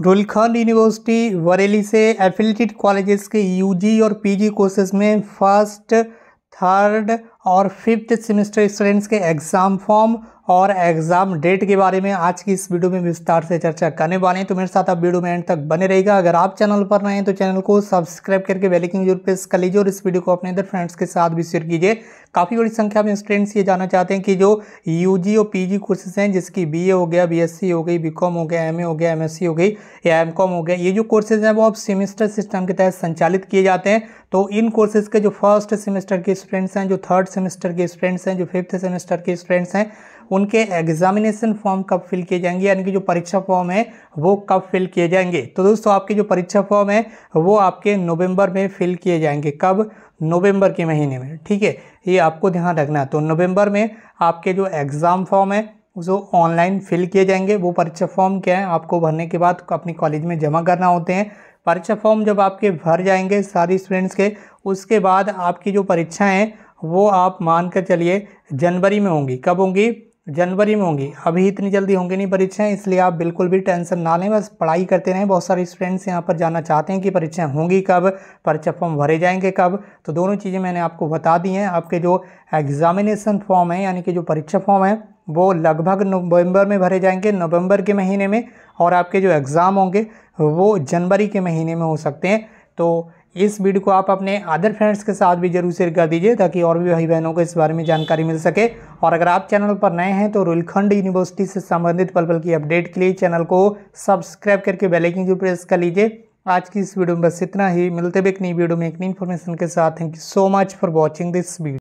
रुलखंड university Bareilly से affiliated colleges के UG और पीजी कोर्सेज में फर्स्ट थर्ड और फिफ्थ सेमेस्टर स्टूडेंट्स के एग्ज़ाम फॉर्म और एग्ज़ाम डेट के बारे में आज की इस वीडियो में विस्तार से चर्चा करने वाले हैं तो मेरे साथ आप वीडियो में एंड तक बने रहेगा अगर आप चैनल पर नए हैं तो चैनल को सब्सक्राइब करके बेल आइकन जरूर प्रेस कर लीजिए और इस वीडियो को अपने इधर फ्रेंड्स के साथ भी शेयर कीजिए काफ़ी बड़ी संख्या में स्टूडेंट्स ये जानना चाहते हैं कि जो यू और पी कोर्सेज हैं जिसकी बी हो गया बी हो गई बी हो गया एम हो गया एम हो गई या एम हो गया ये जो कोर्सेज हैं वो अब सेमेस्टर सिस्टम के तहत संचालित किए जाते हैं तो इन कोर्सेज के जो फर्स्ट सेमेस्टर के स्टूडेंट्स हैं जो थर्ड सेमेस्टर के स्टूडेंट्स हैं जो फिफ्थ सेमेस्टर के स्टूडेंट्स हैं उनके एग्जामिनेशन फॉर्म कब फिल किए जाएंगे यानी कि जो परीक्षा फॉर्म है वो कब फिल किए जाएंगे तो दोस्तों आपके जो परीक्षा फॉर्म है वो आपके नवंबर में फिल किए जाएंगे कब नवंबर के महीने में ठीक है ये आपको ध्यान रखना है तो नवंबर में आपके जो एग्ज़ाम फॉर्म है जो ऑनलाइन फिल किए जाएंगे वो परीक्षा फॉर्म क्या है आपको भरने के बाद अपने कॉलेज में जमा करना होते हैं परीक्षा फॉर्म जब आपके भर जाएंगे सारी स्टूडेंट्स के उसके बाद आपकी जो परीक्षाएं वो आप मान कर चलिए जनवरी में होंगी कब होंगी जनवरी में होंगी अभी इतनी जल्दी होंगी नहीं परीक्षाएं इसलिए आप बिल्कुल भी टेंशन ना लें बस पढ़ाई करते रहें बहुत सारे स्टूडेंट्स यहाँ पर जानना चाहते हैं कि परीक्षाएं होंगी कब परीक्षा फॉर्म भरे जाएंगे कब तो दोनों चीज़ें मैंने आपको बता दी हैं आपके जो एग्जामिनेसन फॉर्म है यानी कि जो परीक्षा फॉर्म है वो लगभग नवंबर में भरे जाएंगे नवम्बर के महीने में और आपके जो एग्ज़ाम होंगे वो जनवरी के महीने में हो सकते हैं तो इस वीडियो को आप अपने अदर फ्रेंड्स के साथ भी जरूर शेयर कर दीजिए ताकि और भी भाई बहनों को इस बारे में जानकारी मिल सके और अगर आप चैनल पर नए हैं तो रुलखंड यूनिवर्सिटी से संबंधित पल पल की अपडेट के लिए चैनल को सब्सक्राइब करके बेलाइकिन जो प्रेस कर लीजिए आज की इस वीडियो में बस इतना ही मिलते भी एक नई वीडियो में एक नई इन्फॉर्मेशन के साथ thank you so much for watching this video